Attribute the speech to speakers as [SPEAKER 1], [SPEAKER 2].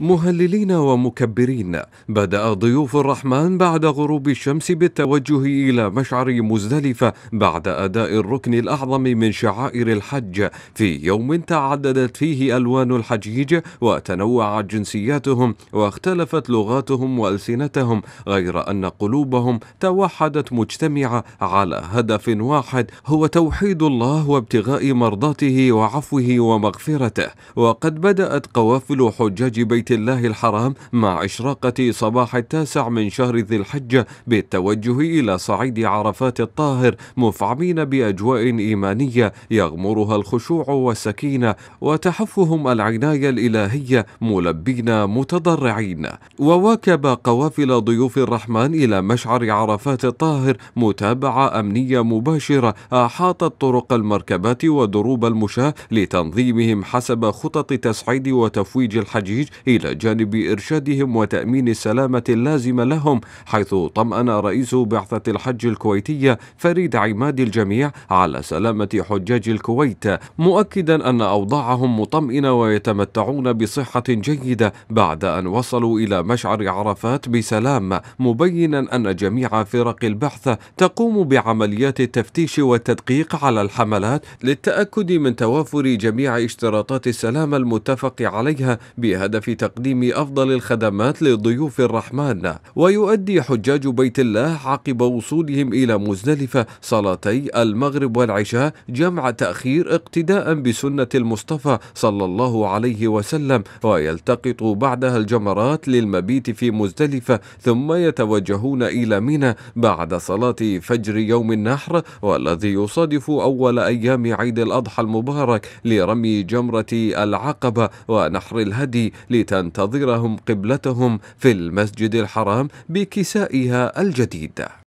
[SPEAKER 1] مهللين ومكبرين بدأ ضيوف الرحمن بعد غروب الشمس بالتوجه إلى مشعر مزدلفة بعد أداء الركن الأعظم من شعائر الحج في يوم تعددت فيه ألوان الحجيج وتنوعت جنسياتهم واختلفت لغاتهم وألسنتهم غير أن قلوبهم توحدت مجتمعة على هدف واحد هو توحيد الله وابتغاء مرضاته وعفوه ومغفرته وقد بدأت قوافل حجاج بيت بيت الله الحرام مع إشراقة صباح التاسع من شهر ذي الحجة بالتوجه إلى صعيد عرفات الطاهر مفعمين بأجواء إيمانية يغمرها الخشوع والسكينة وتحفهم العناية الإلهية ملبين متضرعين وواكب قوافل ضيوف الرحمن إلى مشعر عرفات الطاهر متابعة أمنية مباشرة أحاطت طرق المركبات ودروب المشاة لتنظيمهم حسب خطط تصعيد وتفويج الحجيج إلى إلى جانب إرشادهم وتأمين السلامة اللازمة لهم حيث طمأن رئيس بعثة الحج الكويتية فريد عماد الجميع على سلامة حجاج الكويت مؤكدا أن أوضاعهم مطمئنة ويتمتعون بصحة جيدة بعد أن وصلوا إلى مشعر عرفات بسلام مبينا أن جميع فرق البحث تقوم بعمليات التفتيش والتدقيق على الحملات للتأكد من توافر جميع اشتراطات السلامة المتفق عليها بهدف بتقديم أفضل الخدمات لضيوف الرحمن ويؤدي حجاج بيت الله عقب وصولهم إلى مزدلفة صلاتي المغرب والعشاء جمع تأخير اقتداء بسنة المصطفى صلى الله عليه وسلم ويلتقط بعدها الجمرات للمبيت في مزدلفة ثم يتوجهون إلى منى بعد صلاة فجر يوم النحر والذي يصادف أول أيام عيد الأضحى المبارك لرمي جمرة العقبة ونحر الهدي لتلقى تنتظرهم قبلتهم في المسجد الحرام بكسائها الجديد